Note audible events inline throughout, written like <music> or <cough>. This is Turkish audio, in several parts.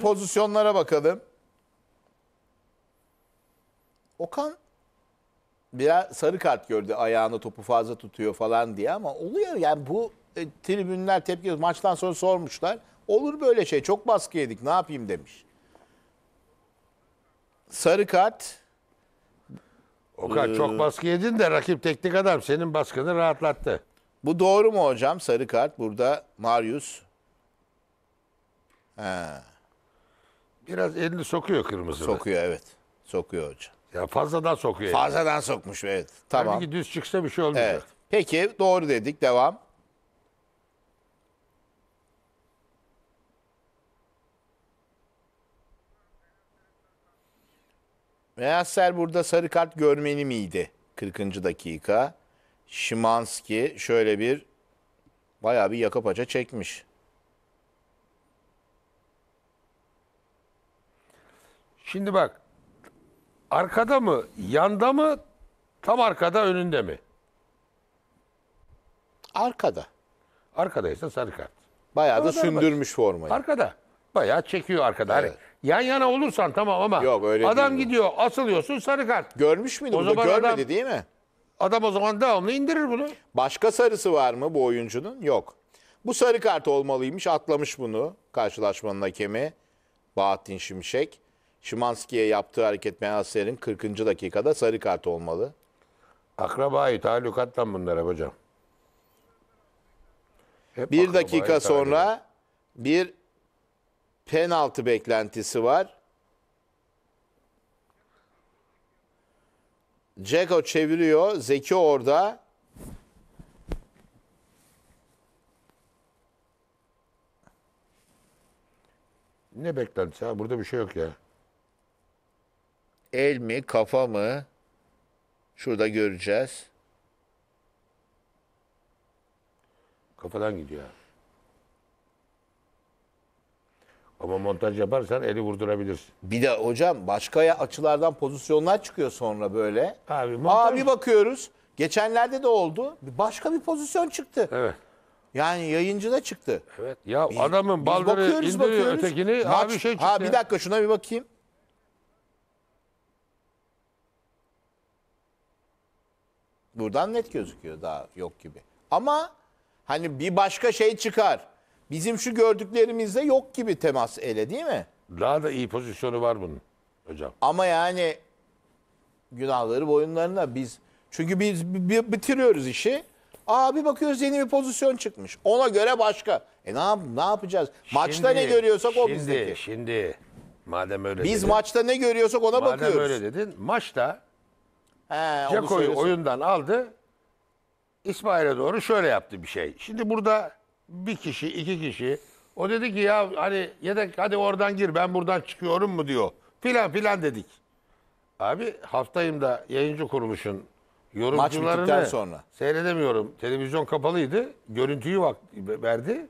pozisyonlara bakalım. Okan biraz sarı kart gördü ayağını topu fazla tutuyor falan diye ama oluyor yani bu e, tribünler tepki maçtan sonra sormuşlar. Olur böyle şey çok baskı yedik ne yapayım demiş. Sarı kart Okan çok ee, baskı yedin de rakip teknik adam senin baskını rahatlattı. bu doğru mu hocam sarı kart burada Marius. ha Biraz elini sokuyor kırmızı. Sokuyor evet. Sokuyor hocam. Ya fazladan sokuyor. Fazladan yani. sokmuş evet. Tamam. Tabii ki düz çıksa bir şey olmayacak. Evet. Peki doğru dedik. Devam. Measser burada sarı kart görmeli miydi? 40. dakika. Şimanski şöyle bir bayağı bir yaka paça çekmiş. Şimdi bak arkada mı, yanda mı, tam arkada, önünde mi? Arkada. Arkadaysa sarı kart. Bayağı da sündürmüş formayı. Arkada. Bayağı çekiyor arkada. Hani evet. yan yana olursan tamam ama Yok, öyle adam değil bu. gidiyor, asılıyorsun sarı kart. Görmüş müydü? O Burada zaman görmedi adam- değil mi? Adam o zaman devamlı indirir bunu. Başka sarısı var mı bu oyuncunun? Yok. Bu sarı kart olmalıymış. Atlamış bunu karşılaşmanın hakemi Bahattin Şimşek. Şimanski'ye yaptığı hareket Menaser'in 40. dakikada sarı kart olmalı. Akrabayı talukattan bunlara hocam. Hep bir dakika taluk. sonra bir penaltı beklentisi var. Ceko çeviriyor. Zeki orada. Ne beklentisi ha? Burada bir şey yok ya el mi, kafa mı? Şurada göreceğiz. Kafadan gidiyor. Ama montaj yaparsan eli vurdurabilirsin. Bir de hocam başka ya- açılardan pozisyonlar çıkıyor sonra böyle. Abi montaj- Aa, bir bakıyoruz. Geçenlerde de oldu. Bir Başka bir pozisyon çıktı. Evet. Yani yayıncı da çıktı. Evet. Ya adamın baldırı indiriyor ötekini. abi şey çıktı. Ha bir dakika şuna bir bakayım. Buradan net gözüküyor daha yok gibi. Ama hani bir başka şey çıkar. Bizim şu gördüklerimizde yok gibi temas ele değil mi? Daha da iyi pozisyonu var bunun hocam. Ama yani günahları boyunlarına biz çünkü biz bitiriyoruz işi. Aa bir bakıyoruz yeni bir pozisyon çıkmış. Ona göre başka. E ne yap ne yapacağız? Maçta ne görüyorsak o şimdi, bizdeki. Şimdi madem öyle Biz dedin, maçta ne görüyorsak ona madem bakıyoruz. Madem öyle dedin. Maçta He, Ceko'yu oyundan aldı. İsmail'e doğru şöyle yaptı bir şey. Şimdi burada bir kişi, iki kişi o dedi ki ya hani yedek hadi oradan gir ben buradan çıkıyorum mu diyor. Filan filan dedik. Abi haftayım da yayıncı kuruluşun yorumcularını sonra. seyredemiyorum. Televizyon kapalıydı. Görüntüyü verdi.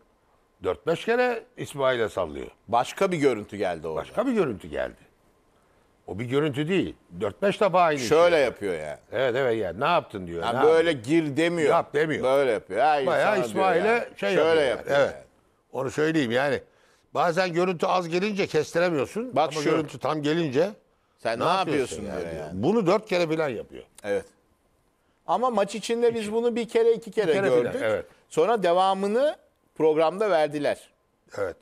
4-5 kere İsmail'e sallıyor. Başka bir görüntü geldi orada. Başka bir görüntü geldi. O bir görüntü değil. 4-5 defa aynı işi. Şey. Şöyle yapıyor yani. Evet evet yani ne yaptın diyor. Yani ne böyle yaptın? gir demiyor. Yap demiyor. Böyle yapıyor. Ha, Bayağı İsmail'e yani. şey Şöyle yapıyor. yapıyor yani. Evet. Onu söyleyeyim yani. Bazen görüntü az gelince kestiremiyorsun. Bak ama şu. görüntü tam gelince Sen ne, yapıyorsun, yani? böyle yani? Bunu dört kere falan yapıyor. Evet. Ama maç içinde biz bunu bir kere iki kere, kere gördük. evet. Sonra devamını programda verdiler. Evet.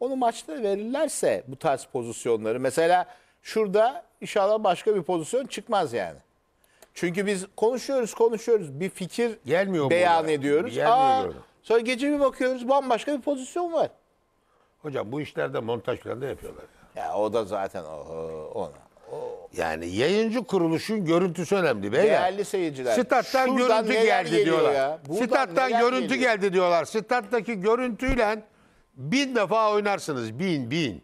Onu maçta verirlerse bu tarz pozisyonları. Mesela Şurada inşallah başka bir pozisyon çıkmaz yani. Çünkü biz konuşuyoruz konuşuyoruz bir fikir Gelmiyor beyan bu ediyoruz. Gelmiyor Aa, sonra gece bir bakıyoruz bambaşka bir pozisyon var. Hocam bu işlerde montaj falan da yapıyorlar. Ya. Ya o da zaten oho, ona. Yani yayıncı kuruluşun görüntüsü önemli be ya. Değerli seyirciler. Stat'tan şuradan görüntü geldi diyorlar. ya? Stat'tan görüntü geliyor? geldi diyorlar. Stat'taki görüntüyle bin defa oynarsınız. Bin bin.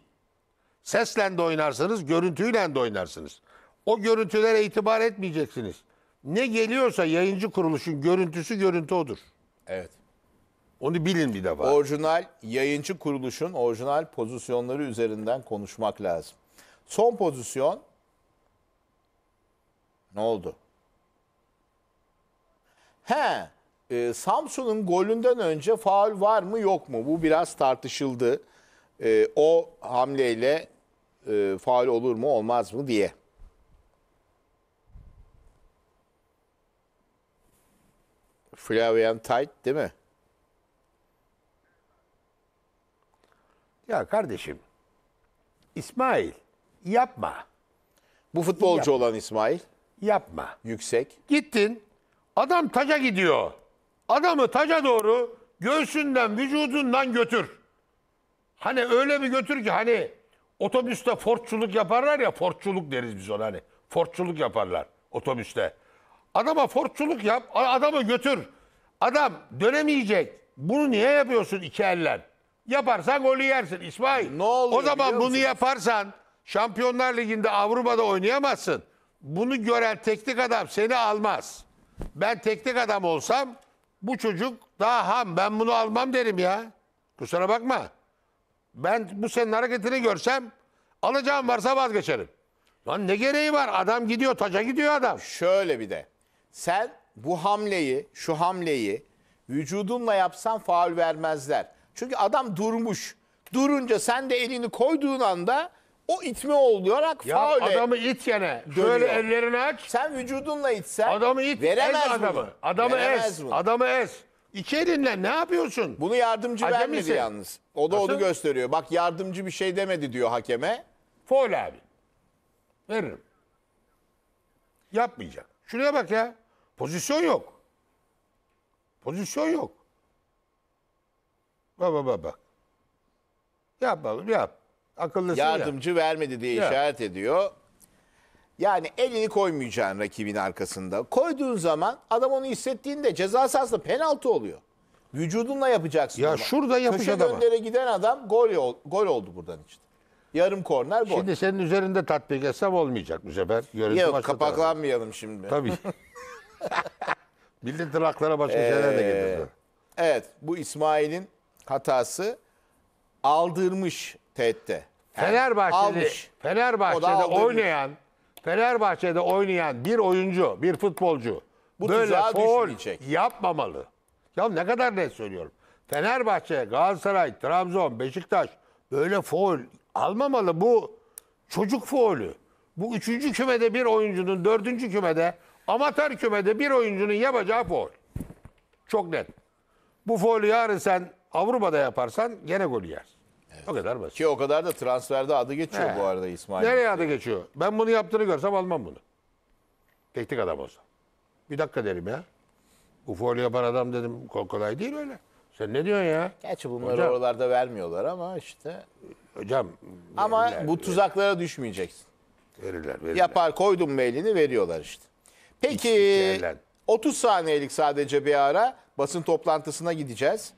Sesle de oynarsınız, görüntüyle de oynarsınız. O görüntülere itibar etmeyeceksiniz. Ne geliyorsa yayıncı kuruluşun görüntüsü görüntü odur. Evet. Onu bilin bir defa. Orijinal yayıncı kuruluşun orijinal pozisyonları üzerinden konuşmak lazım. Son pozisyon ne oldu? He, e, Samsun'un golünden önce faul var mı yok mu? Bu biraz tartışıldı. E, o hamleyle e, faal olur mu olmaz mı diye. Flavian Tight değil mi? Ya kardeşim İsmail yapma. Bu futbolcu Yapma. olan İsmail Yapma. yüksek. Gittin adam taca gidiyor. Adamı taca doğru göğsünden vücudundan götür. Hani öyle bir götür ki hani Otobüste forçuluk yaparlar ya forçuluk deriz biz ona hani. Forçuluk yaparlar otobüste. Adama forçuluk yap, adamı götür. Adam dönemeyecek. Bunu niye yapıyorsun iki eller? Yaparsan golü yersin İsmail. Ne oluyor, o zaman bunu yaparsan Şampiyonlar Ligi'nde Avrupa'da oynayamazsın. Bunu gören teknik adam seni almaz. Ben teknik adam olsam bu çocuk daha ham ben bunu almam derim ya. Kusura bakma ben bu senin hareketini görsem alacağım varsa vazgeçerim. Lan ne gereği var? Adam gidiyor, taca gidiyor adam. Şöyle bir de. Sen bu hamleyi, şu hamleyi vücudunla yapsan faul vermezler. Çünkü adam durmuş. Durunca sen de elini koyduğun anda o itme olarak ya faule. adamı it yine. Böyle Şöyle ellerini aç. Sen vücudunla itsen adamı it, veremez ez adamı. Bunu. Adamı veremez ez. Bunu. Adamı ez. İki elinle ne yapıyorsun? Bunu yardımcı Acemisi. vermedi yalnız. O da Nasıl? onu gösteriyor. Bak yardımcı bir şey demedi diyor hakeme. Foul abi. Veririm. Yapmayacak. Şuraya bak ya. Pozisyon yok. Pozisyon yok. Bak bak bak. bak. Yap oğlum yap. Akıllısın Yardımcı ya. vermedi diye ya. işaret ediyor. Yani elini koymayacaksın rakibin arkasında. Koyduğun zaman adam onu hissettiğinde ceza sahasında penaltı oluyor. Vücudunla yapacaksın. Ya ama. şurada yapış Köşe adama. göndere giden adam gol, gol oldu buradan işte. Yarım korner gol. Şimdi senin üzerinde tatbik etsem olmayacak bu sefer. Yok başka tarafı. kapaklanmayalım şimdi. Tabii. <laughs> Bildiğin traklara başka şeyler de getirdi. Ee, evet bu İsmail'in hatası aldırmış tehdit. Fenerbahçe'de, almış. O da Fenerbahçe'de oynayan Fenerbahçe'de oynayan bir oyuncu, bir futbolcu Bu böyle foul yapmamalı. Ya ne kadar net söylüyorum. Fenerbahçe, Galatasaray, Trabzon, Beşiktaş böyle foul almamalı. Bu çocuk faulü. Bu üçüncü kümede bir oyuncunun, dördüncü kümede, amatör kümede bir oyuncunun yapacağı foul. Çok net. Bu faulü yarın sen Avrupa'da yaparsan gene gol yersin. O kadar basit. Ki o kadar da transferde adı geçiyor He. bu arada İsmail. Nereye adı geçiyor? Ben bunu yaptığını görsem almam bunu. Teknik adam olsa. Bir dakika derim ya. Ufolu yapan adam dedim kolay değil öyle. Sen ne diyorsun ya? Gerçi bunları Hocam. oralarda vermiyorlar ama işte. Hocam. Ama verirler, bu tuzaklara verirler. düşmeyeceksin. Verirler, verirler. Yapar koydum mailini veriyorlar işte. Peki 30 saniyelik sadece bir ara basın toplantısına gideceğiz.